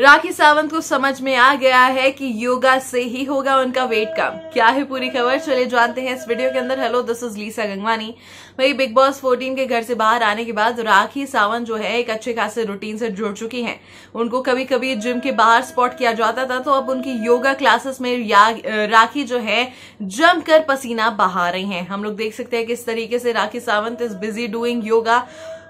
राखी सावंत को समझ में आ गया है कि योगा से ही होगा उनका वेट कम क्या है पूरी खबर चले जानते हैं इस वीडियो के अंदर hello this is Lisa Gangwani वही बिग बॉस 14 के घर से बाहर आने के बाद राखी सावंत जो है एक अच्छे खासे रूटीन से जुड़ चुकी हैं उनको कभी कभी जिम के बाहर स्पॉट किया जाता था तो अब उनकी योगा क्लासेस में राखी जो है जम कर पसीना बहा रही है हम लोग देख सकते हैं किस तरीके से Rakhi Sawant is busy doing yoga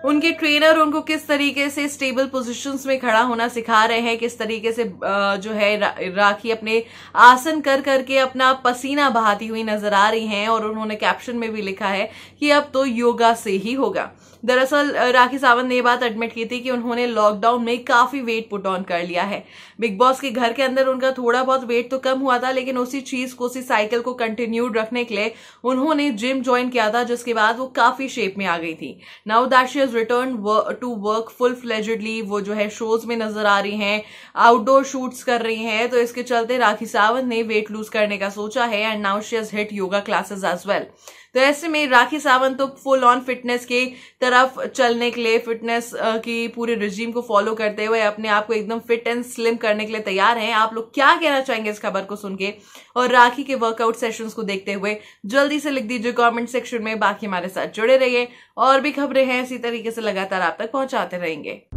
उनके ट्रेनर उनको किस तरीके से स्टेबल पोजीशंस में खड़ा होना सिखा रहे हैं किस तरीके से जो है रा, राखी अपने आसन कर करके अपना पसीना बहाती हुई नजर आ रही हैं और उन्होंने कैप्शन में भी लिखा है कि अब तो योगा से ही होगा दरअसल राखी सावंत ने यह बात एडमिट की थी कि उन्होंने लॉकडाउन में काफी वेट पुट ऑन कर लिया है बिग बॉस के घर के अंदर उनका थोड़ा बहुत वेट तो कम हुआ था लेकिन उसी चीज को उसी साइकिल को कंटिन्यूड रखने के लिए उन्होंने जिम ज्वाइन किया था जिसके बाद वो काफी शेप में आ गई थी now that she is return to work full fledgedly वो जो है शोज में नजर आ रही हैं आउटडोर शूट्स कर रही हैं तो इसके चलते राखी सावंत ने वेट लूज करने का सोचा है and now she has hit yoga classes as well तो ऐसे में राखी सावंत तो फुल ऑन फिटनेस के तरफ चलने के लिए फिटनेस की पूरे रिजीम को फॉलो करते हुए अपने आप को एकदम फिट एंड स्लिम करने के लिए तैयार हैं आप लोग क्या कहना चाहेंगे इस खबर को सुन के और राखी के वर्कआउट सेशंस को देखते हुए जल्दी से लिख दीजिए कमेंट सेक्शन में बाकी हमारे साथ जुड़े रहिए और भी खबरें हैं इसी तरीके से लगातार आप तक पहुंचाते रहेंगे